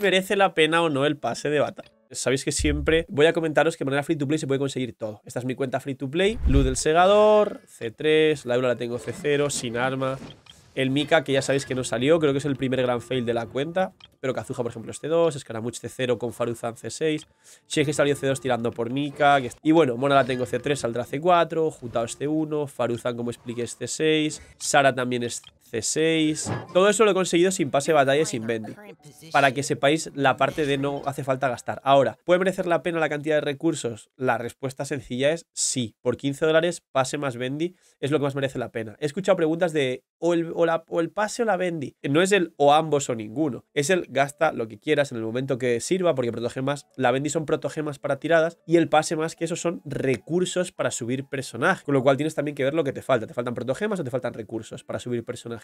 merece la pena o no el pase de batalla. Sabéis que siempre voy a comentaros que de manera free to play se puede conseguir todo. Esta es mi cuenta free to play. Luz del segador, C3, la la tengo C0, sin arma. El Mika, que ya sabéis que no salió, creo que es el primer gran fail de la cuenta. Pero Kazuha, por ejemplo, es C2, mucho C0 con Faruzan C6. Shege salió C2 tirando por Mika. Y bueno, Mona la tengo C3, saldrá C4, Jutao es C1, Faruzan, como expliqué, es C6. Sara también es C6. Todo eso lo he conseguido sin pase batalla y sin Bendy. Para que sepáis la parte de no hace falta gastar. Ahora, ¿puede merecer la pena la cantidad de recursos? La respuesta sencilla es sí. Por 15 dólares, pase más Bendy es lo que más merece la pena. He escuchado preguntas de o el, o, el pase o la Bendy. No es el o ambos o ninguno. Es el gasta lo que quieras en el momento que sirva, porque protogemas, la Bendy son protogemas para tiradas y el pase más que eso son recursos para subir personaje. Con lo cual tienes también que ver lo que te falta. ¿Te faltan protogemas o te faltan recursos para subir personaje?